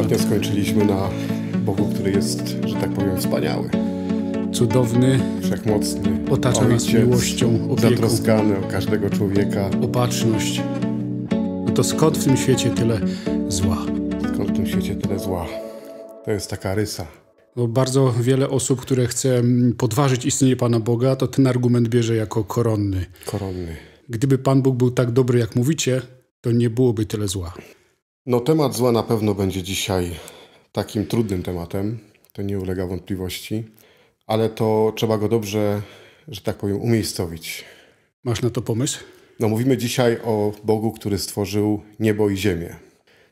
Ostatnio skończyliśmy na Bogu, który jest, że tak powiem, wspaniały. Cudowny, wszechmocny, otacza ojciec, nas miłością, opieką, zatroskany o każdego człowieka, opatrzność. No to skąd w tym świecie tyle zła? Skąd w tym świecie tyle zła? To jest taka rysa. Bo no, bardzo wiele osób, które chce mm, podważyć istnienie Pana Boga, to ten argument bierze jako koronny. Koronny. Gdyby Pan Bóg był tak dobry, jak mówicie, to nie byłoby tyle zła. No, temat zła na pewno będzie dzisiaj takim trudnym tematem, to nie ulega wątpliwości, ale to trzeba go dobrze, że tak powiem, umiejscowić. Masz na to pomysł? No, mówimy dzisiaj o Bogu, który stworzył niebo i ziemię,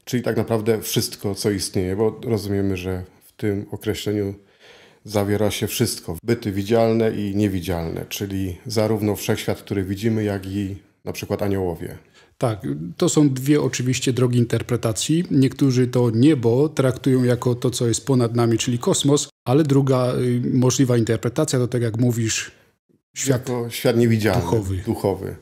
czyli tak naprawdę wszystko, co istnieje, bo rozumiemy, że w tym określeniu zawiera się wszystko, byty widzialne i niewidzialne, czyli zarówno wszechświat, który widzimy, jak i na przykład aniołowie. Tak, to są dwie oczywiście drogi interpretacji. Niektórzy to niebo traktują jako to, co jest ponad nami, czyli kosmos, ale druga y, możliwa interpretacja to tak jak mówisz, świat, jako świat niewidzialny, duchowy. duchowy.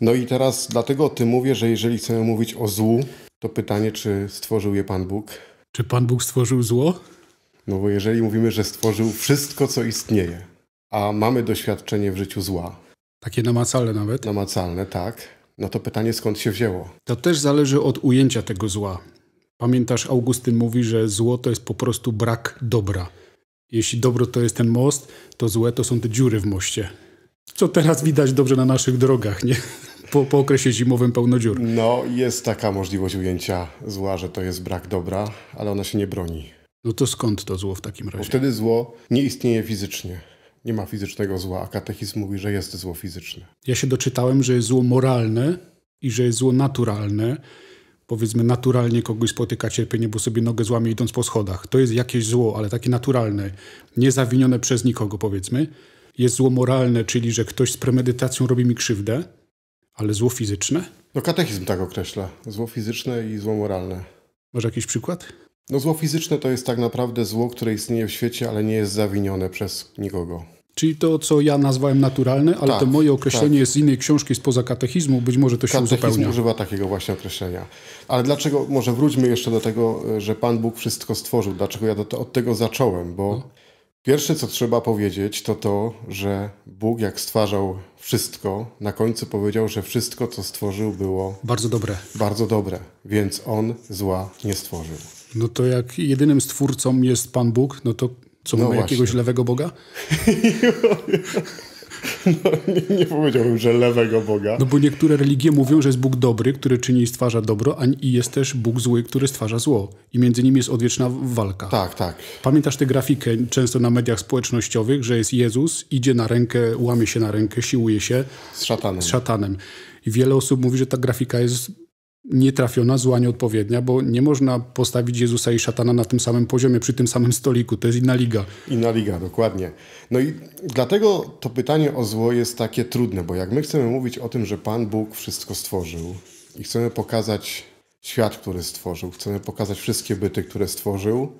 No i teraz dlatego ty mówię, że jeżeli chcemy mówić o złu, to pytanie, czy stworzył je Pan Bóg? Czy Pan Bóg stworzył zło? No bo jeżeli mówimy, że stworzył wszystko, co istnieje, a mamy doświadczenie w życiu zła. Takie namacalne nawet? Namacalne, tak no to pytanie skąd się wzięło? To też zależy od ujęcia tego zła. Pamiętasz, Augustyn mówi, że zło to jest po prostu brak dobra. Jeśli dobro to jest ten most, to złe to są te dziury w moście. Co teraz widać dobrze na naszych drogach, nie? Po, po okresie zimowym pełno dziur. No, jest taka możliwość ujęcia zła, że to jest brak dobra, ale ona się nie broni. No to skąd to zło w takim razie? Bo wtedy zło nie istnieje fizycznie nie ma fizycznego zła, a katechizm mówi, że jest zło fizyczne. Ja się doczytałem, że jest zło moralne i że jest zło naturalne. Powiedzmy, naturalnie kogoś spotyka cierpienie, bo sobie nogę złamie idąc po schodach. To jest jakieś zło, ale takie naturalne, niezawinione przez nikogo, powiedzmy. Jest zło moralne, czyli że ktoś z premedytacją robi mi krzywdę, ale zło fizyczne? No katechizm tak określa. Zło fizyczne i zło moralne. Może jakiś przykład? No zło fizyczne to jest tak naprawdę zło, które istnieje w świecie, ale nie jest zawinione przez nikogo. Czyli to, co ja nazwałem naturalne, ale tak, to moje określenie tak. jest z innej książki spoza katechizmu, być może to się Katechizm uzupełnia. używa takiego właśnie określenia. Ale dlaczego, może wróćmy jeszcze do tego, e, że Pan Bóg wszystko stworzył, dlaczego ja do, od tego zacząłem, bo no. pierwsze, co trzeba powiedzieć, to to, że Bóg jak stwarzał wszystko, na końcu powiedział, że wszystko, co stworzył było... Bardzo dobre. Bardzo dobre, więc On zła nie stworzył. No to jak jedynym stwórcą jest Pan Bóg, no to co no mamy właśnie. jakiegoś lewego Boga? No, nie, nie, powiedziałbym, że lewego Boga. No bo niektóre religie mówią, że jest Bóg dobry, który czyni i stwarza dobro, a i jest też Bóg zły, który stwarza zło. I między nimi jest odwieczna walka. Tak, tak. Pamiętasz tę grafikę często na mediach społecznościowych, że jest Jezus, idzie na rękę, łamie się na rękę, siłuje się. Z szatanem. Z szatanem. I wiele osób mówi, że ta grafika jest nietrafiona, zła nieodpowiednia, bo nie można postawić Jezusa i szatana na tym samym poziomie, przy tym samym stoliku. To jest inna liga. Inna liga, dokładnie. No i dlatego to pytanie o zło jest takie trudne, bo jak my chcemy mówić o tym, że Pan Bóg wszystko stworzył i chcemy pokazać świat, który stworzył, chcemy pokazać wszystkie byty, które stworzył,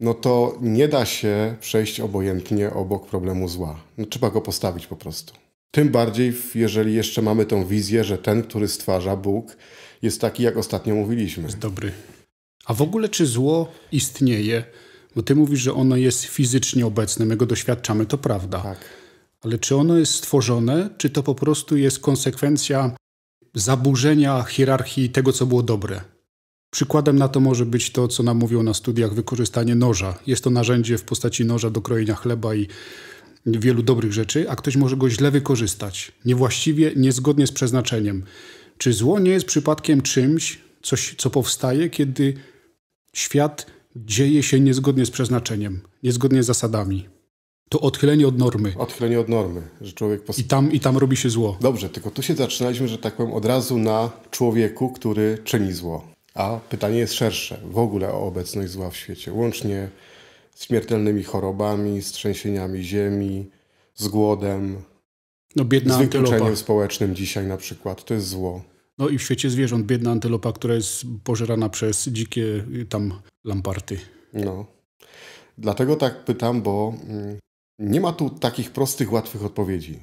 no to nie da się przejść obojętnie obok problemu zła. No, trzeba go postawić po prostu. Tym bardziej, jeżeli jeszcze mamy tą wizję, że ten, który stwarza Bóg, jest taki, jak ostatnio mówiliśmy. Jest dobry. A w ogóle czy zło istnieje? Bo ty mówisz, że ono jest fizycznie obecne, my go doświadczamy, to prawda. Tak. Ale czy ono jest stworzone, czy to po prostu jest konsekwencja zaburzenia hierarchii tego, co było dobre? Przykładem na to może być to, co nam mówią na studiach, wykorzystanie noża. Jest to narzędzie w postaci noża do krojenia chleba i wielu dobrych rzeczy, a ktoś może go źle wykorzystać, niewłaściwie, niezgodnie z przeznaczeniem. Czy zło nie jest przypadkiem czymś, coś, co powstaje, kiedy świat dzieje się niezgodnie z przeznaczeniem, niezgodnie z zasadami? To odchylenie od normy. Odchylenie od normy, że człowiek... Post... I, tam, I tam robi się zło. Dobrze, tylko tu się zaczynaliśmy, że tak powiem, od razu na człowieku, który czyni zło. A pytanie jest szersze, w ogóle o obecność zła w świecie, łącznie z śmiertelnymi chorobami, z trzęsieniami ziemi, z głodem, no, biedna z wykluczeniem antylopa. społecznym dzisiaj na przykład. To jest zło. No i w świecie zwierząt biedna antylopa, która jest pożerana przez dzikie y, tam lamparty. No. Dlatego tak pytam, bo mm, nie ma tu takich prostych, łatwych odpowiedzi.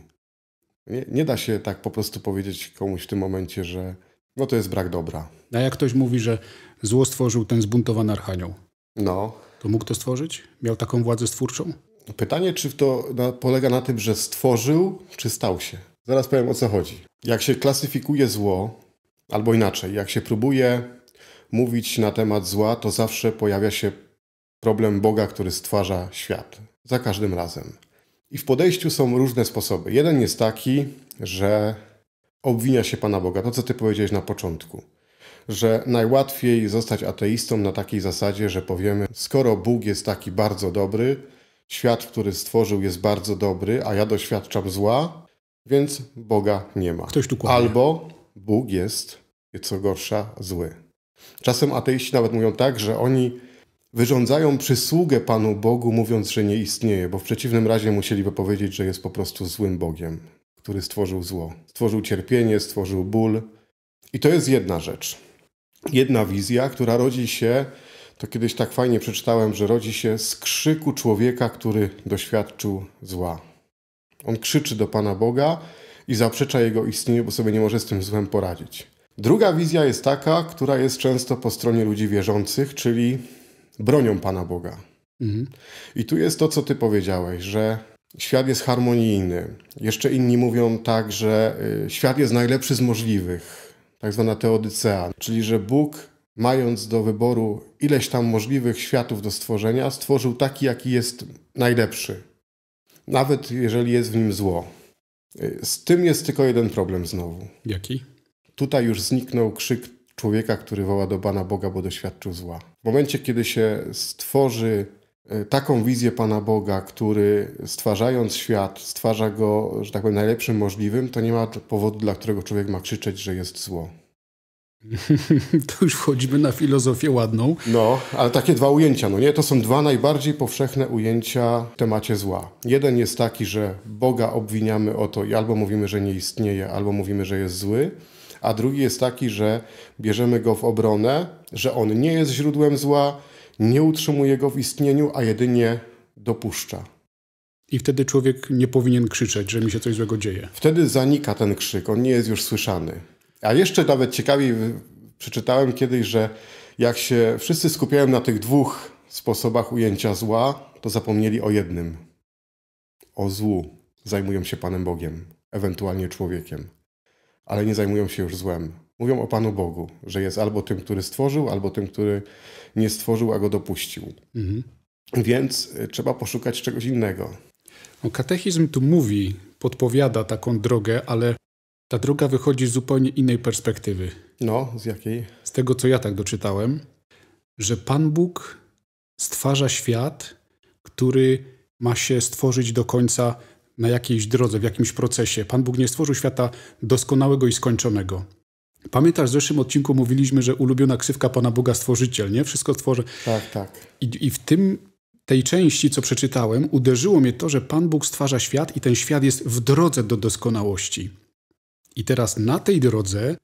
Nie, nie, da się tak po prostu powiedzieć komuś w tym momencie, że no to jest brak dobra. A jak ktoś mówi, że zło stworzył ten zbuntowany archanioł, no. to mógł to stworzyć? Miał taką władzę stwórczą? Pytanie, czy to polega na tym, że stworzył, czy stał się. Zaraz powiem o co chodzi. Jak się klasyfikuje zło, albo inaczej, jak się próbuje mówić na temat zła, to zawsze pojawia się problem Boga, który stwarza świat. Za każdym razem. I w podejściu są różne sposoby. Jeden jest taki, że obwinia się Pana Boga, to co Ty powiedziałeś na początku, że najłatwiej zostać ateistą na takiej zasadzie, że powiemy, skoro Bóg jest taki bardzo dobry, Świat, który stworzył, jest bardzo dobry, a ja doświadczam zła, więc Boga nie ma. Ktoś tu Albo Bóg jest, co gorsza, zły. Czasem ateiści nawet mówią tak, że oni wyrządzają przysługę Panu Bogu, mówiąc, że nie istnieje, bo w przeciwnym razie musieliby powiedzieć, że jest po prostu złym Bogiem, który stworzył zło. Stworzył cierpienie, stworzył ból. I to jest jedna rzecz. Jedna wizja, która rodzi się to kiedyś tak fajnie przeczytałem, że rodzi się z krzyku człowieka, który doświadczył zła. On krzyczy do Pana Boga i zaprzecza jego istnieniu, bo sobie nie może z tym złem poradzić. Druga wizja jest taka, która jest często po stronie ludzi wierzących, czyli bronią Pana Boga. Mhm. I tu jest to, co Ty powiedziałeś, że świat jest harmonijny. Jeszcze inni mówią tak, że y, świat jest najlepszy z możliwych, tak zwana teodycea, czyli że Bóg mając do wyboru ileś tam możliwych światów do stworzenia, stworzył taki, jaki jest najlepszy, nawet jeżeli jest w nim zło. Z tym jest tylko jeden problem znowu. Jaki? Tutaj już zniknął krzyk człowieka, który woła do Pana Boga, bo doświadczył zła. W momencie, kiedy się stworzy e, taką wizję Pana Boga, który stwarzając świat, stwarza go, że tak powiem, najlepszym możliwym, to nie ma powodu, dla którego człowiek ma krzyczeć, że jest zło. To już wchodzimy na filozofię ładną. No, ale takie dwa ujęcia, no nie? To są dwa najbardziej powszechne ujęcia w temacie zła. Jeden jest taki, że Boga obwiniamy o to i albo mówimy, że nie istnieje, albo mówimy, że jest zły, a drugi jest taki, że bierzemy go w obronę, że on nie jest źródłem zła, nie utrzymuje go w istnieniu, a jedynie dopuszcza. I wtedy człowiek nie powinien krzyczeć, że mi się coś złego dzieje. Wtedy zanika ten krzyk, on nie jest już słyszany. A jeszcze nawet ciekawiej przeczytałem kiedyś, że jak się wszyscy skupiają na tych dwóch sposobach ujęcia zła, to zapomnieli o jednym. O złu zajmują się Panem Bogiem, ewentualnie człowiekiem, ale nie zajmują się już złem. Mówią o Panu Bogu, że jest albo tym, który stworzył, albo tym, który nie stworzył, a go dopuścił. Mhm. Więc y, trzeba poszukać czegoś innego. No, katechizm tu mówi, podpowiada taką drogę, ale ta druga wychodzi z zupełnie innej perspektywy. No, z jakiej? Z tego, co ja tak doczytałem, że Pan Bóg stwarza świat, który ma się stworzyć do końca na jakiejś drodze, w jakimś procesie. Pan Bóg nie stworzył świata doskonałego i skończonego. Pamiętasz, w zeszłym odcinku mówiliśmy, że ulubiona ksywka Pana Boga stworzyciel, nie? Wszystko tworzy. Tak, tak. I, i w tym tej części, co przeczytałem, uderzyło mnie to, że Pan Bóg stwarza świat i ten świat jest w drodze do doskonałości. I teraz na tej drodze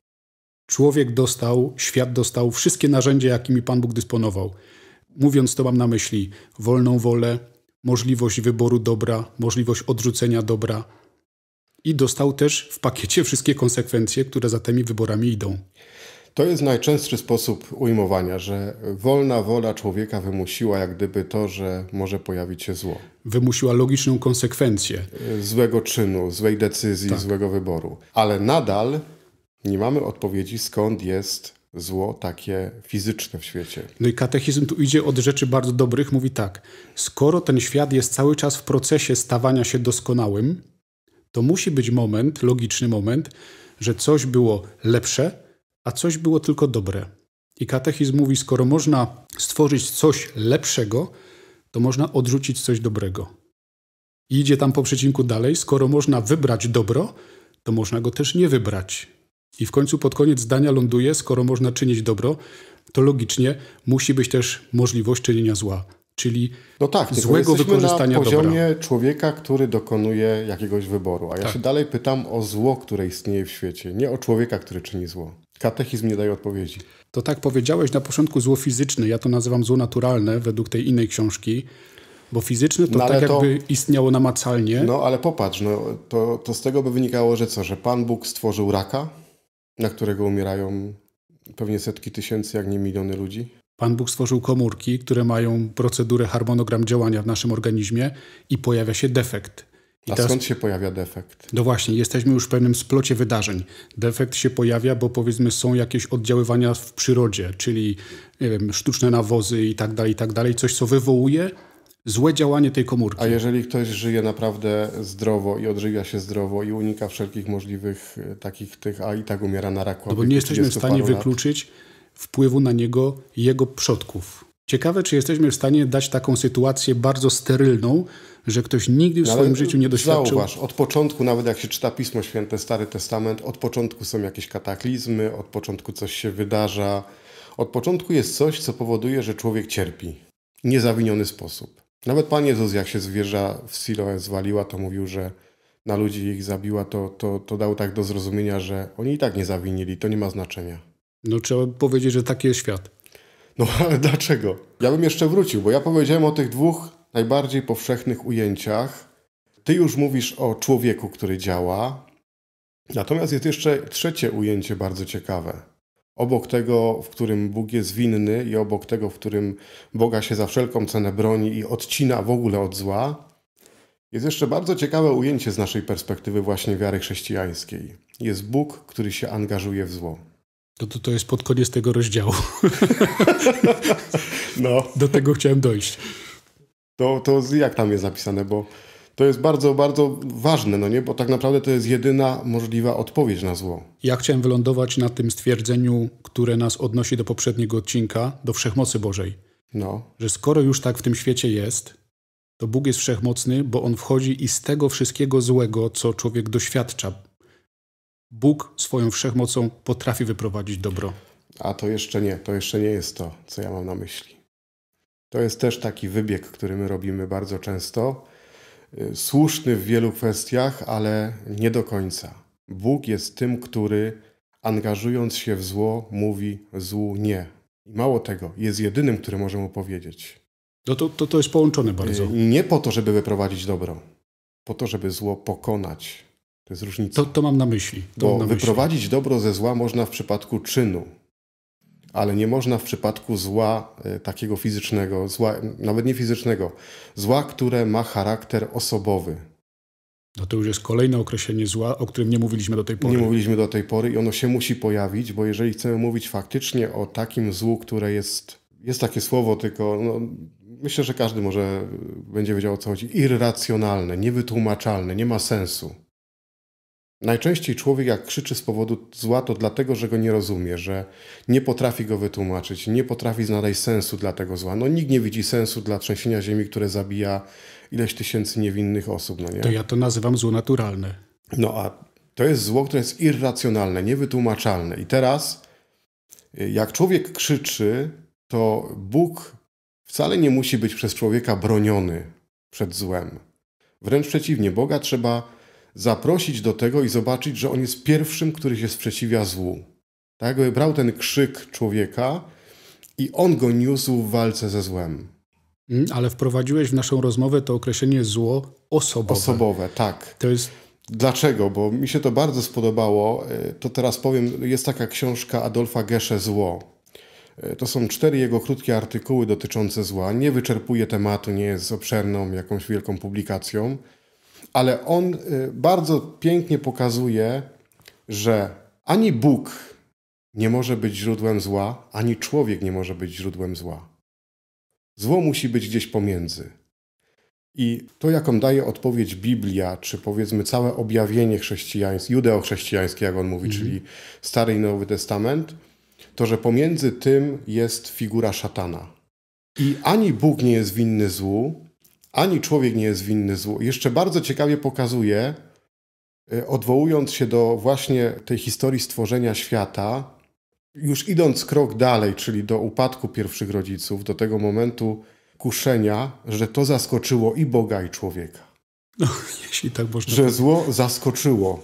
człowiek dostał, świat dostał wszystkie narzędzia, jakimi Pan Bóg dysponował. Mówiąc to, mam na myśli wolną wolę, możliwość wyboru dobra, możliwość odrzucenia dobra. I dostał też w pakiecie wszystkie konsekwencje, które za tymi wyborami idą. To jest najczęstszy sposób ujmowania, że wolna wola człowieka wymusiła jak gdyby to, że może pojawić się zło. Wymusiła logiczną konsekwencję e, złego czynu, złej decyzji, tak. złego wyboru. Ale nadal nie mamy odpowiedzi, skąd jest zło takie fizyczne w świecie. No i katechizm tu idzie od rzeczy bardzo dobrych, mówi tak: skoro ten świat jest cały czas w procesie stawania się doskonałym, to musi być moment, logiczny moment, że coś było lepsze, a coś było tylko dobre. I katechizm mówi, skoro można stworzyć coś lepszego, to można odrzucić coś dobrego. I idzie tam po przecinku dalej, skoro można wybrać dobro, to można go też nie wybrać. I w końcu pod koniec zdania ląduje, skoro można czynić dobro, to logicznie musi być też możliwość czynienia zła, czyli no tak, złego wykorzystania na poziomie dobra. człowieka, który dokonuje jakiegoś wyboru. A ja tak. się dalej pytam o zło, które istnieje w świecie, nie o człowieka, który czyni zło. Katechizm nie daje odpowiedzi. To tak powiedziałeś na początku zło fizyczne, ja to nazywam zło naturalne według tej innej książki, bo fizyczne to no, tak to... jakby istniało namacalnie. No ale popatrz, no, to, to z tego by wynikało, że co, że Pan Bóg stworzył raka, na którego umierają pewnie setki tysięcy, jak nie miliony ludzi. Pan Bóg stworzył komórki, które mają procedurę harmonogram działania w naszym organizmie i pojawia się defekt. I A teraz, skąd się pojawia defekt? No właśnie, jesteśmy już w pewnym splocie wydarzeń. Defekt się pojawia, bo powiedzmy są jakieś oddziaływania w przyrodzie, czyli wiem, sztuczne nawozy i tak dalej, i tak dalej. Coś, co wywołuje złe działanie tej komórki. A jeżeli ktoś żyje naprawdę zdrowo i odżywia się zdrowo i unika wszelkich możliwych e, takich tych, a i tak umiera na raku, No bo nie jesteśmy w stanie wykluczyć wpływu na niego jego przodków. Ciekawe, czy jesteśmy w stanie dać taką sytuację bardzo sterylną, że ktoś nigdy w no Ale swoim życiu nie doświadczył. Zauważ, od początku, nawet jak się czyta Pismo Święte, Stary Testament, od początku są jakieś kataklizmy, od początku coś się wydarza. Od początku jest coś, co powoduje, że człowiek cierpi. Niezawiniony sposób. Nawet Pan Jezus, jak się zwierza w Siloę zwaliła, to mówił, że na ludzi ich zabiła, to, to, to dał tak do zrozumienia, że oni i tak nie zawinili, to nie ma znaczenia. No trzeba powiedzieć, że taki jest świat. No ale dlaczego? Ja bym jeszcze wrócił, bo ja powiedziałem o tych dwóch najbardziej powszechnych ujęciach. Ty już mówisz o człowieku, który działa. Natomiast jest jeszcze trzecie ujęcie bardzo ciekawe. Obok tego, w którym Bóg jest winny i obok tego, w którym Boga się za wszelką cenę broni i odcina w ogóle od zła, jest jeszcze bardzo ciekawe ujęcie z naszej perspektywy właśnie wiary chrześcijańskiej. Jest Bóg, który się angażuje w zło. To, no to, to jest pod koniec tego rozdziału. No. Do tego chciałem dojść. To, to jak tam jest napisane, bo to jest bardzo, bardzo ważne, no nie? bo tak naprawdę to jest jedyna możliwa odpowiedź na zło. Ja chciałem wylądować na tym stwierdzeniu, które nas odnosi do poprzedniego odcinka, do wszechmocy Bożej. No. Że skoro już tak w tym świecie jest, to Bóg jest wszechmocny, bo on wchodzi i z tego wszystkiego złego, co człowiek doświadcza, Bóg swoją wszechmocą potrafi wyprowadzić dobro. A to jeszcze nie, to jeszcze nie jest to, co ja mam na myśli. To jest też taki wybieg, który my robimy bardzo często. Y, słuszny w wielu kwestiach, ale nie do końca. Bóg jest tym, który angażując się w zło, mówi złu nie. I mało tego, jest jedynym, który może mu powiedzieć. No to, to, to jest połączone y, bardzo. Nie po to, żeby wyprowadzić dobro, po to, żeby zło pokonać. To jest różnica. To, to mam na myśli. To Bo na wyprowadzić myśli. dobro ze zła można w przypadku czynu, ale nie można w przypadku zła e, takiego fizycznego, zła, nawet nie fizycznego, zła, które ma charakter osobowy. No to już jest kolejne określenie zła, o którym nie mówiliśmy do tej pory. Nie mówiliśmy do tej pory i ono się musi pojawić, bo jeżeli chcemy mówić faktycznie o takim złu, które jest, jest takie słowo, tylko no, myślę, że każdy może e, będzie wiedział o co chodzi, irracjonalne, niewytłumaczalne, nie ma sensu. Najczęściej człowiek, jak krzyczy z powodu zła, to dlatego, że go nie rozumie, że nie potrafi go wytłumaczyć, nie potrafi znaleźć sensu dla tego zła. No nikt nie widzi sensu dla trzęsienia ziemi, które zabija ileś tysięcy niewinnych osób. No nie? To ja to nazywam zło naturalne. No a to jest zło, które jest irracjonalne, niewytłumaczalne. I teraz, y, jak człowiek krzyczy, to Bóg wcale nie musi być przez człowieka broniony przed złem. Wręcz przeciwnie, Boga trzeba zaprosić do tego i zobaczyć, że on jest pierwszym, który się sprzeciwia złu. Tak jakby brał ten krzyk człowieka i on go niósł w walce ze złem. Mm, ale wprowadziłeś w naszą rozmowę to określenie zło osobowe. Osobowe, tak. To jest Dlaczego? Bo mi się to bardzo spodobało. E, to teraz powiem, jest taka książka Adolfa Gesze Zło. E, to są cztery jego krótkie artykuły dotyczące zła. Nie wyczerpuje tematu, nie jest obszerną jakąś wielką publikacją ale on y, bardzo pięknie pokazuje, że ani Bóg nie może być źródłem zła, ani człowiek nie może być źródłem zła. Zło musi być gdzieś pomiędzy. I to, jaką daje odpowiedź Biblia, czy powiedzmy całe objawienie chrześcijańskie, judeo-chrześcijańskie, jak on mówi, mhm. czyli Stary i Nowy Testament, to że pomiędzy tym jest figura szatana. I ani Bóg nie jest winny złu, ani człowiek nie jest winny złu. Jeszcze bardzo ciekawie pokazuje, e, odwołując się do właśnie tej historii stworzenia świata, już idąc krok dalej, czyli do upadku pierwszych rodziców, do tego momentu kuszenia, że to zaskoczyło i Boga, i człowieka. No, jeśli tak można. Że zło zaskoczyło.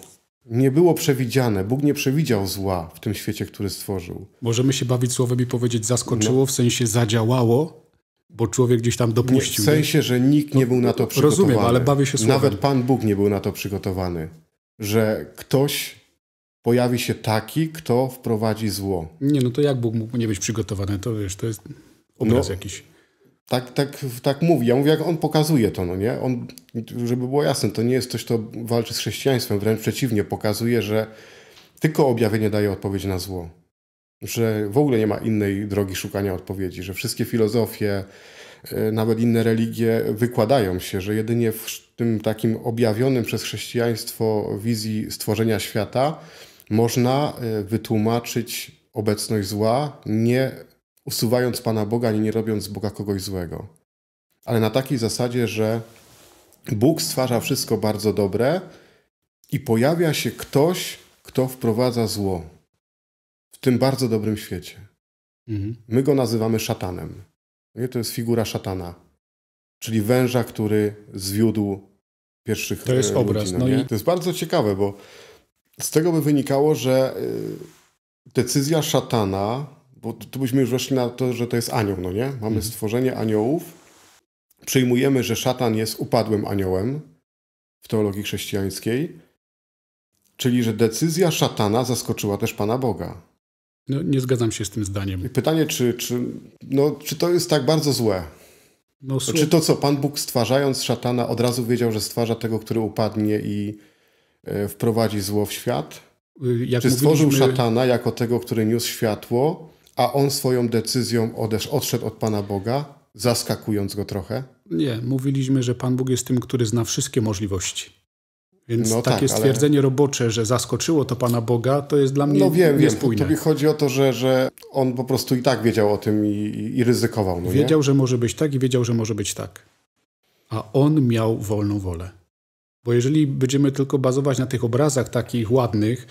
Nie było przewidziane. Bóg nie przewidział zła w tym świecie, który stworzył. Możemy się bawić słowem i powiedzieć zaskoczyło, no. w sensie zadziałało, bo człowiek gdzieś tam dopuścił. Nie, w sensie, nie? że nikt nie był na to no, przygotowany. Rozumiem, ale bawię się słowem. Nawet Pan Bóg nie był na to przygotowany, że ktoś pojawi się taki, kto wprowadzi zło. Nie, no to jak Bóg mógł nie być przygotowany? To wiesz, to jest obraz no, jakiś. Tak, tak, tak mówi. Ja mówię, jak on pokazuje to, no nie? On, żeby było jasne, to nie jest coś, co walczy z chrześcijaństwem, wręcz przeciwnie, pokazuje, że tylko objawienie daje odpowiedź na zło że w ogóle nie ma innej drogi szukania odpowiedzi, że wszystkie filozofie, e, nawet inne religie wykładają się, że jedynie w tym takim objawionym przez chrześcijaństwo wizji stworzenia świata można e, wytłumaczyć obecność zła, nie usuwając Pana Boga, ani nie robiąc z Boga kogoś złego. Ale na takiej zasadzie, że Bóg stwarza wszystko bardzo dobre i pojawia się ktoś, kto wprowadza zło w tym bardzo dobrym świecie. Mhm. My go nazywamy szatanem. To jest figura szatana, czyli węża, który zwiódł pierwszych To jest e, ludzi, obraz. No i... To jest bardzo ciekawe, bo z tego by wynikało, że e, decyzja szatana, bo tu byśmy już weszli na to, że to jest anioł, no nie? Mamy mhm. stworzenie aniołów, przyjmujemy, że szatan jest upadłym aniołem w teologii chrześcijańskiej, czyli że decyzja szatana zaskoczyła też Pana Boga. No, nie zgadzam się z tym zdaniem. Pytanie, czy, czy, no, czy to jest tak bardzo złe? No, Czy to, co Pan Bóg stwarzając szatana, od razu wiedział, że stwarza tego, który upadnie i e, wprowadzi zło w świat? Y, jak Czy stworzył szatana jako tego, który niósł światło, a on swoją decyzją odesz, odszedł od Pana Boga, zaskakując go trochę? Nie, mówiliśmy, że Pan Bóg jest tym, który zna wszystkie możliwości. Więc no takie tak, stwierdzenie ale... robocze, że zaskoczyło to Pana Boga, to jest dla mnie no wiem, niespójne. Wiem. Tobie chodzi o to, że, że on po prostu i tak wiedział o tym i, i, i ryzykował. No wiedział, nie? że może być tak i wiedział, że może być tak. A on miał wolną wolę. Bo jeżeli będziemy tylko bazować na tych obrazach takich ładnych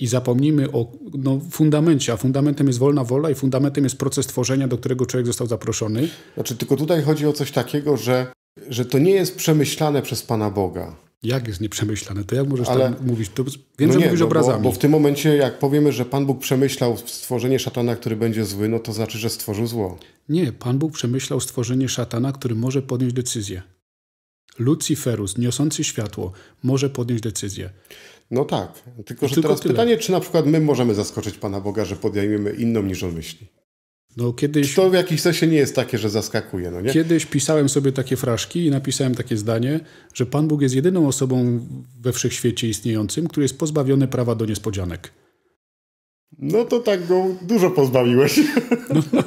i zapomnimy o no, fundamencie, a fundamentem jest wolna wola i fundamentem jest proces tworzenia, do którego człowiek został zaproszony. Znaczy, tylko tutaj chodzi o coś takiego, że, że to nie jest przemyślane przez Pana Boga jak jest nieprzemyślane? To jak możesz Ale... tam mówić? To wiem, no że nie, mówisz no, obrazami. Bo, bo w tym momencie, jak powiemy, że Pan Bóg przemyślał stworzenie szatana, który będzie zły, no to znaczy, że stworzył zło. Nie, Pan Bóg przemyślał stworzenie szatana, który może podjąć decyzję. Luciferus, niosący światło, może podjąć decyzję. No tak, tylko że tylko teraz tyle. pytanie, czy na przykład my możemy zaskoczyć Pana Boga, że podejmiemy inną niż on myśli? No, kiedyś, to w jakimś sensie nie jest takie, że zaskakuje. No nie? Kiedyś pisałem sobie takie fraszki i napisałem takie zdanie, że Pan Bóg jest jedyną osobą we wszechświecie istniejącym, który jest pozbawiony prawa do niespodzianek. No to tak go no, dużo pozbawiłeś. No, no,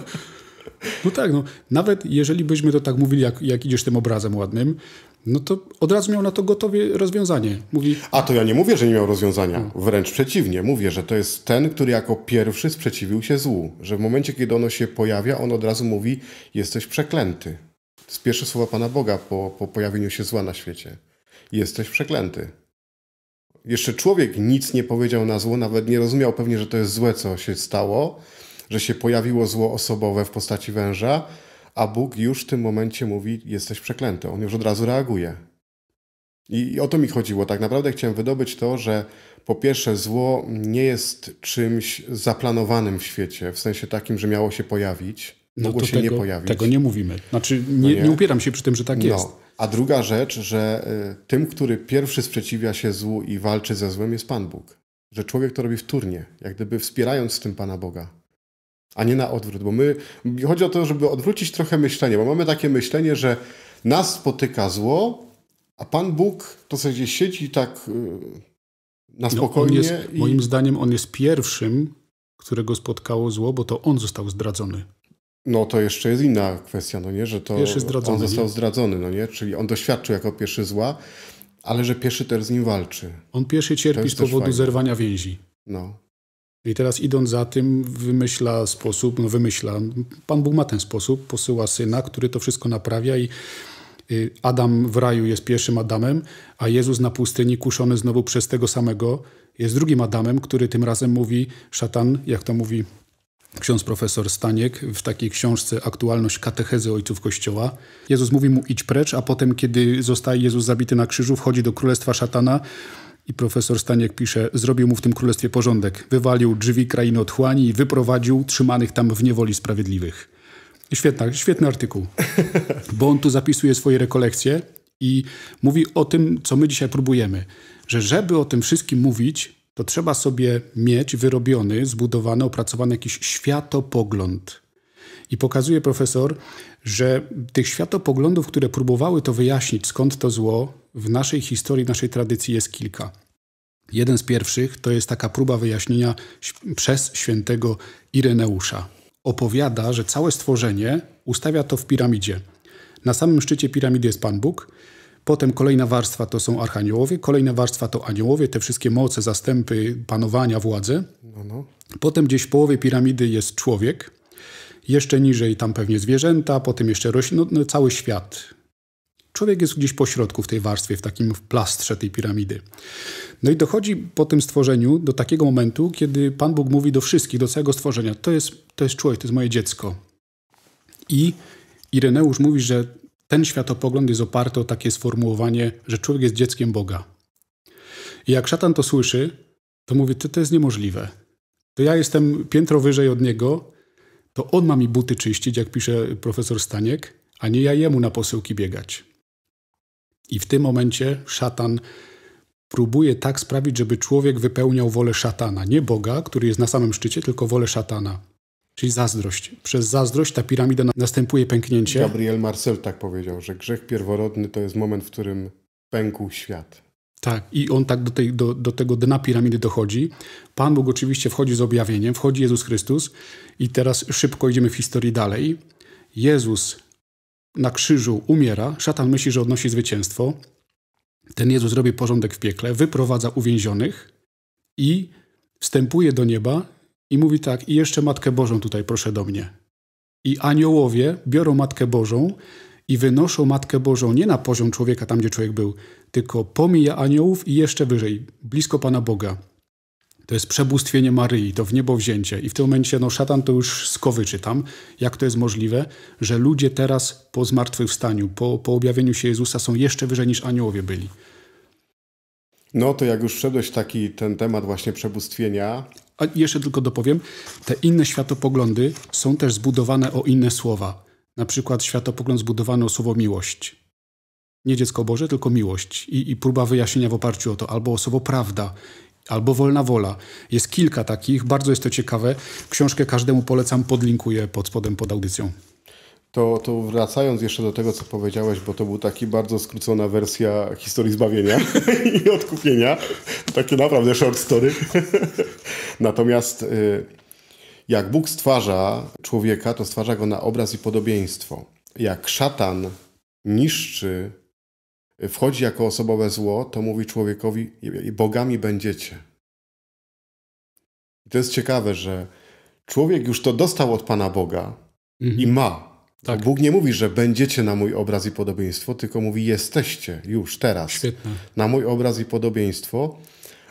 no tak, no. nawet jeżeli byśmy to tak mówili, jak, jak idziesz tym obrazem ładnym, no to od razu miał na to gotowe rozwiązanie. Mówi... A to ja nie mówię, że nie miał rozwiązania. No. Wręcz przeciwnie. Mówię, że to jest ten, który jako pierwszy sprzeciwił się złu. Że w momencie, kiedy ono się pojawia, on od razu mówi, jesteś przeklęty. To jest pierwsze słowa Pana Boga po, po pojawieniu się zła na świecie. Jesteś przeklęty. Jeszcze człowiek nic nie powiedział na zło, nawet nie rozumiał pewnie, że to jest złe, co się stało, że się pojawiło zło osobowe w postaci węża, a Bóg już w tym momencie mówi: Jesteś przeklęty. On już od razu reaguje. I, I o to mi chodziło. Tak naprawdę chciałem wydobyć to, że po pierwsze, zło nie jest czymś zaplanowanym w świecie, w sensie takim, że miało się pojawić. No Mogło no się tego, nie pojawić. Tego nie mówimy. Znaczy, nie, no nie? nie upieram się przy tym, że tak no. jest. A druga rzecz, że y, tym, który pierwszy sprzeciwia się złu i walczy ze złem, jest Pan Bóg. Że człowiek to robi wtórnie, jak gdyby wspierając w tym Pana Boga a nie na odwrót, bo my, chodzi o to, żeby odwrócić trochę myślenie, bo mamy takie myślenie, że nas spotyka zło, a Pan Bóg to sobie gdzieś siedzi tak y, na no, spokojnie. No, jest, i... Moim zdaniem on jest pierwszym, którego spotkało zło, bo to on został zdradzony. No to jeszcze jest inna kwestia, no nie, że to on został nie? zdradzony, no nie, czyli on doświadczył jako pierwszy zła, ale że pieszy też z nim walczy. On pieszy cierpi z powodu fajne. zerwania więzi. No. I teraz idąc za tym, wymyśla sposób, no wymyśla, Pan Bóg ma ten sposób, posyła syna, który to wszystko naprawia i y, Adam w raju jest pierwszym Adamem, a Jezus na pustyni kuszony znowu przez tego samego jest drugim Adamem, który tym razem mówi, szatan, jak to mówi ksiądz profesor Staniek w takiej książce Aktualność katechezy ojców Kościoła. Jezus mówi mu idź precz, a potem kiedy zostaje Jezus zabity na krzyżu, wchodzi do królestwa szatana, i profesor Staniek pisze, zrobił mu w tym królestwie porządek. Wywalił drzwi krainy otchłani i wyprowadził trzymanych tam w niewoli sprawiedliwych. Świetna, świetny artykuł, bo on tu zapisuje swoje rekolekcje i mówi o tym, co my dzisiaj próbujemy. Że żeby o tym wszystkim mówić, to trzeba sobie mieć wyrobiony, zbudowany, opracowany jakiś światopogląd. I pokazuje profesor, że tych światopoglądów, które próbowały to wyjaśnić, skąd to zło, w naszej historii, naszej tradycji jest kilka. Jeden z pierwszych to jest taka próba wyjaśnienia przez świętego Ireneusza. Opowiada, że całe stworzenie ustawia to w piramidzie. Na samym szczycie piramidy jest Pan Bóg, potem kolejna warstwa to są archaniołowie, kolejna warstwa to aniołowie, te wszystkie moce, zastępy, panowania, władze. No, no. Potem gdzieś w połowie piramidy jest człowiek, jeszcze niżej tam pewnie zwierzęta, potem jeszcze rośliny, no, no, cały świat. Człowiek jest gdzieś po środku w tej warstwie, w takim plastrze tej piramidy. No i dochodzi po tym stworzeniu do takiego momentu, kiedy Pan Bóg mówi do wszystkich, do całego stworzenia: To jest, to jest człowiek, to jest moje dziecko. I Ireneusz mówi, że ten światopogląd jest oparty o takie sformułowanie, że człowiek jest dzieckiem Boga. I jak szatan to słyszy, to mówi: To, to jest niemożliwe. To ja jestem piętro wyżej od niego, to on ma mi buty czyścić, jak pisze profesor Staniek, a nie ja jemu na posyłki biegać. I w tym momencie szatan próbuje tak sprawić, żeby człowiek wypełniał wolę szatana, nie Boga, który jest na samym szczycie, tylko wolę szatana. Czyli zazdrość. Przez zazdrość ta piramida następuje pęknięcie. Gabriel Marcel tak powiedział, że grzech pierworodny to jest moment, w którym pękł świat. Tak, i on tak do, tej, do, do tego dna piramidy dochodzi. Pan Bóg oczywiście wchodzi z objawieniem, wchodzi Jezus Chrystus i teraz szybko idziemy w historii dalej. Jezus na krzyżu umiera, szatan myśli, że odnosi zwycięstwo, ten Jezus robi porządek w piekle, wyprowadza uwięzionych i wstępuje do nieba i mówi tak, i jeszcze Matkę Bożą tutaj proszę do mnie. I aniołowie biorą Matkę Bożą i wynoszą Matkę Bożą nie na poziom człowieka, tam gdzie człowiek był, tylko pomija aniołów i jeszcze wyżej, blisko Pana Boga to jest przebóstwienie Maryi, to w niebo wzięcie. I w tym momencie no, szatan to już skowyczy tam, jak to jest możliwe, że ludzie teraz po zmartwychwstaniu, po, po objawieniu się Jezusa są jeszcze wyżej niż aniołowie byli. No to jak już wszedłeś taki ten temat właśnie przebóstwienia... A jeszcze tylko dopowiem, te inne światopoglądy są też zbudowane o inne słowa. Na przykład światopogląd zbudowany o słowo miłość. Nie dziecko Boże, tylko miłość. I, I próba wyjaśnienia w oparciu o to, albo o słowo prawda albo Wolna Wola. Jest kilka takich, bardzo jest to ciekawe. Książkę każdemu polecam, podlinkuję pod spodem, pod audycją. To, to wracając jeszcze do tego, co powiedziałeś, bo to był taki bardzo skrócona wersja historii zbawienia i odkupienia. Takie naprawdę short story. Natomiast y, jak Bóg stwarza człowieka, to stwarza go na obraz i podobieństwo. Jak szatan niszczy wchodzi jako osobowe zło, to mówi człowiekowi: Bogami będziecie. I to jest ciekawe, że człowiek już to dostał od Pana Boga mhm. i ma. Tak. Bóg nie mówi, że będziecie na mój obraz i podobieństwo, tylko mówi jesteście już teraz Świetne. na mój obraz i podobieństwo.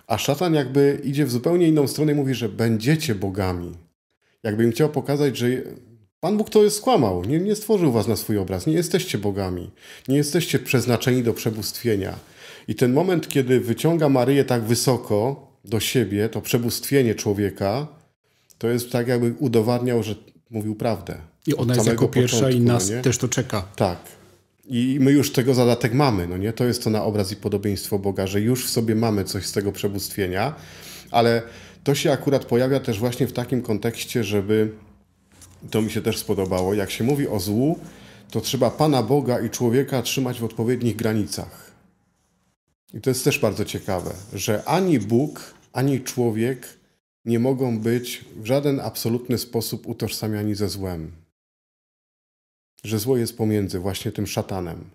A szatan jakby idzie w zupełnie inną stronę i mówi, że będziecie bogami. Jakby chciał pokazać, że Pan Bóg to jest skłamał. Nie, nie stworzył was na swój obraz. Nie jesteście bogami. Nie jesteście przeznaczeni do przebóstwienia. I ten moment, kiedy wyciąga Maryję tak wysoko do siebie, to przebóstwienie człowieka, to jest tak, jakby udowadniał, że mówił prawdę. I ona jest jako pierwsza początku, i nas no też to czeka. Tak. I my już tego zadatek mamy, no nie? To jest to na obraz i podobieństwo Boga, że już w sobie mamy coś z tego przebóstwienia, ale to się akurat pojawia też właśnie w takim kontekście, żeby to mi się też spodobało, jak się mówi o złu, to trzeba Pana Boga i człowieka trzymać w odpowiednich granicach. I to jest też bardzo ciekawe, że ani Bóg, ani człowiek nie mogą być w żaden absolutny sposób utożsamiani ze złem. Że zło jest pomiędzy właśnie tym szatanem.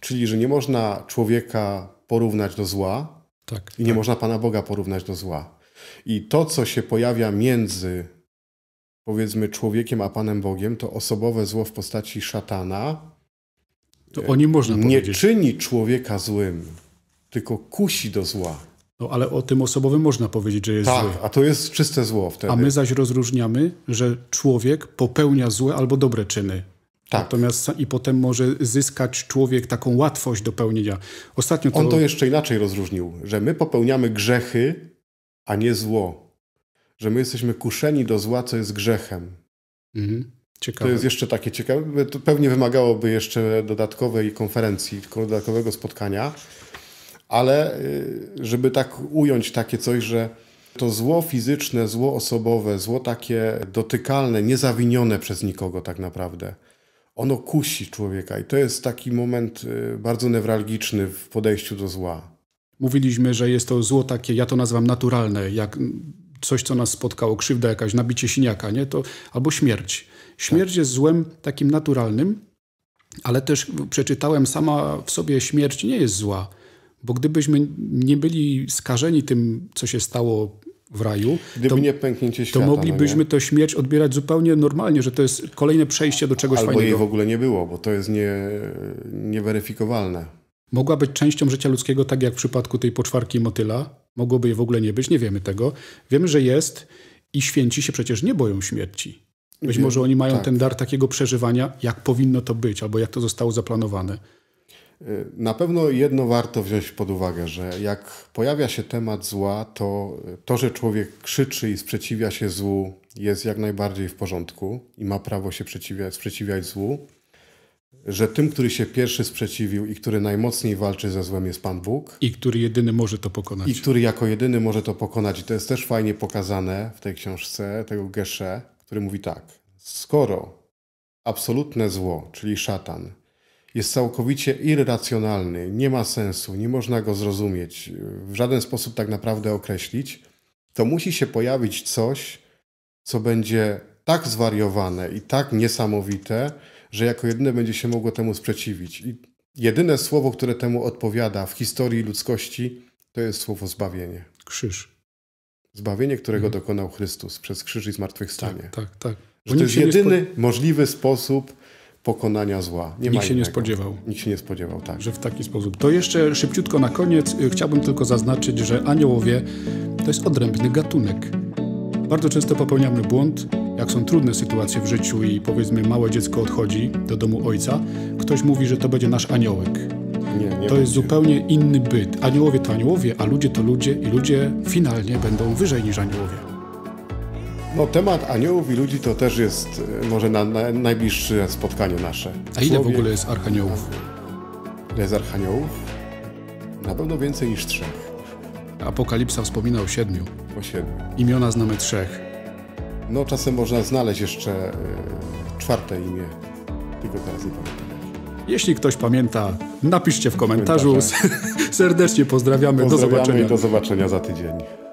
Czyli, że nie można człowieka porównać do zła tak, i nie tak. można Pana Boga porównać do zła. I to, co się pojawia między powiedzmy człowiekiem, a Panem Bogiem, to osobowe zło w postaci szatana to o nim można nie powiedzieć. czyni człowieka złym, tylko kusi do zła. No ale o tym osobowym można powiedzieć, że jest tak, zły. a to jest czyste zło wtedy. A my zaś rozróżniamy, że człowiek popełnia złe albo dobre czyny. Tak. Natomiast i potem może zyskać człowiek taką łatwość do pełnienia. Ostatnio to... On to jeszcze inaczej rozróżnił, że my popełniamy grzechy, a nie zło że my jesteśmy kuszeni do zła, co jest grzechem. Mhm. Ciekawe. To jest jeszcze takie ciekawe. To pewnie wymagałoby jeszcze dodatkowej konferencji, dodatkowego spotkania, ale y, żeby tak ująć takie coś, że to zło fizyczne, zło osobowe, zło takie dotykalne, niezawinione przez nikogo tak naprawdę, ono kusi człowieka i to jest taki moment y, bardzo newralgiczny w podejściu do zła. Mówiliśmy, że jest to zło takie, ja to nazywam naturalne, jak coś, co nas spotkało, krzywda jakaś, nabicie siniaka, nie? To, albo śmierć. Śmierć tak. jest złem takim naturalnym, ale też przeczytałem, sama w sobie śmierć nie jest zła, bo gdybyśmy nie byli skażeni tym, co się stało w raju, Gdyby to, nie pęknięcie świata, to no moglibyśmy no tę śmierć odbierać zupełnie normalnie, że to jest kolejne przejście do czegoś Albo fajnego. Albo jej w ogóle nie było, bo to jest nie, nieweryfikowalne. Mogła być częścią życia ludzkiego, tak jak w przypadku tej poczwarki motyla, Mogłoby je w ogóle nie być, nie wiemy tego. Wiemy, że jest i święci się przecież nie boją śmierci. Być Wiem, może oni mają tak. ten dar takiego przeżywania, jak powinno to być, albo jak to zostało zaplanowane. Y, na pewno jedno warto wziąć pod uwagę, że jak pojawia się temat zła, to to, że człowiek krzyczy i sprzeciwia się złu, jest jak najbardziej w porządku i ma prawo się sprzeciwiać, sprzeciwiać złu że tym, który się pierwszy sprzeciwił i który najmocniej walczy ze złem jest Pan Bóg. I który jedyny może to pokonać. I który jako jedyny może to pokonać. I to jest też fajnie pokazane w tej książce tego Geshe, który mówi tak. Skoro absolutne zło, czyli szatan, jest całkowicie irracjonalny, nie ma sensu, nie można go zrozumieć, w żaden sposób tak naprawdę określić, to musi się pojawić coś, co będzie tak zwariowane i tak niesamowite, że jako jedyne będzie się mogło temu sprzeciwić. I jedyne słowo, które temu odpowiada w historii ludzkości, to jest słowo zbawienie. Krzyż. Zbawienie, którego mhm. dokonał Chrystus przez krzyż i zmartwychwstanie. Tak, tak. tak. Że to jest jedyny spo... możliwy sposób pokonania zła. Nie Nikt się nie spodziewał. Nikt się nie spodziewał, tak. Że w taki sposób. To jeszcze szybciutko na koniec chciałbym tylko zaznaczyć, że aniołowie to jest odrębny gatunek. Bardzo często popełniamy błąd, jak są trudne sytuacje w życiu i powiedzmy małe dziecko odchodzi do domu ojca, ktoś mówi, że to będzie nasz aniołek. Nie, nie to jest zupełnie inny byt. Aniołowie to aniołowie, a ludzie to ludzie i ludzie finalnie będą wyżej niż aniołowie. No temat aniołów i ludzi to też jest e, może na, na najbliższe spotkanie nasze. A ile w ogóle jest archaniołów? Ile jest archaniołów? Na pewno więcej niż trzech. Apokalipsa o siedmiu. O siedmiu. Imiona znamy trzech. No czasem można znaleźć jeszcze e, czwarte imię, tylko teraz nie pamiętam. Jeśli ktoś pamięta, napiszcie w komentarzu. Serdecznie pozdrawiamy. pozdrawiamy do zobaczenia. do zobaczenia za tydzień.